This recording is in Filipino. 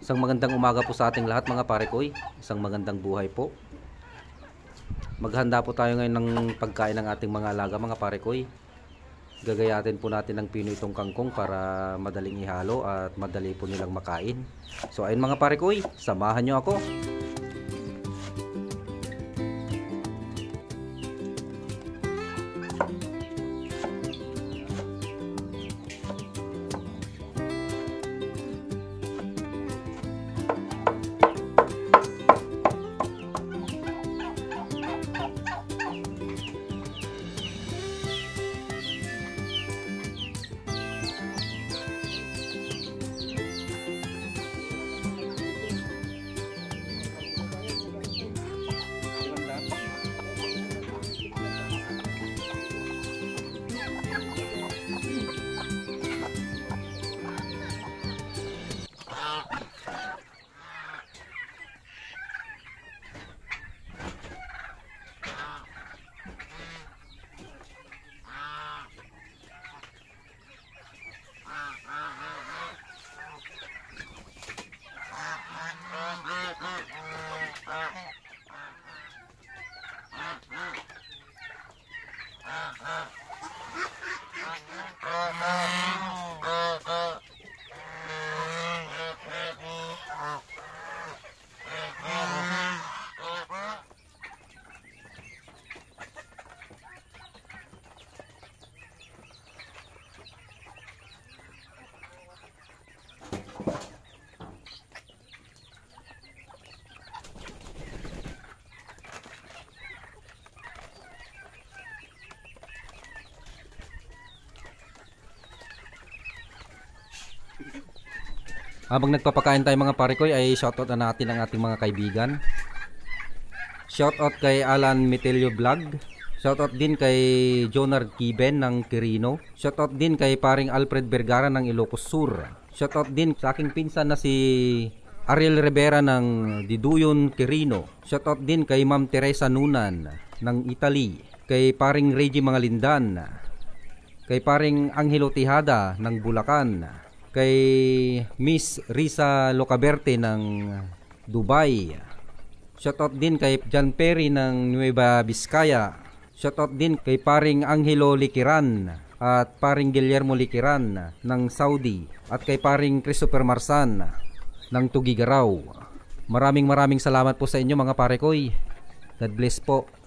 Isang magandang umaga po sa ating lahat mga pare parekoy. Eh. Isang magandang buhay po. Maghanda po tayo ngayon ng pagkain ng ating mga alaga mga pare parekoy. Eh. Gagayatin po natin ng pinoy itong kangkong para madaling ihalo at madali po nilang makain. So ayun mga pare parekoy, eh. samahan nyo ako. Habang nagpapakain tayo mga parikoy ay shoutout na natin ang ating mga kaibigan. Shoutout kay Alan Mitelio Vlog. Shoutout din kay Jonar Kiben ng Quirino. Shoutout din kay paring Alfred Vergara ng Ilocos Sur. Shoutout din sa aking pinsan na si Ariel Rivera ng Diduyon Quirino. Shoutout din kay Ma'am Teresa Nunan ng Italy. Kay paring Reggie Mangalindan. Kay paring Angelo Tihada ng Bulacan kay Miss Risa Locaberte ng Dubai. Shoutout din kay John Perry ng Nueva Vizcaya. Shoutout din kay paring Angelo Likiran at paring Guillermo Likiran ng Saudi at kay paring Christopher Marsan ng Tugigaraw. Maraming maraming salamat po sa inyo mga pare koy. God bless po.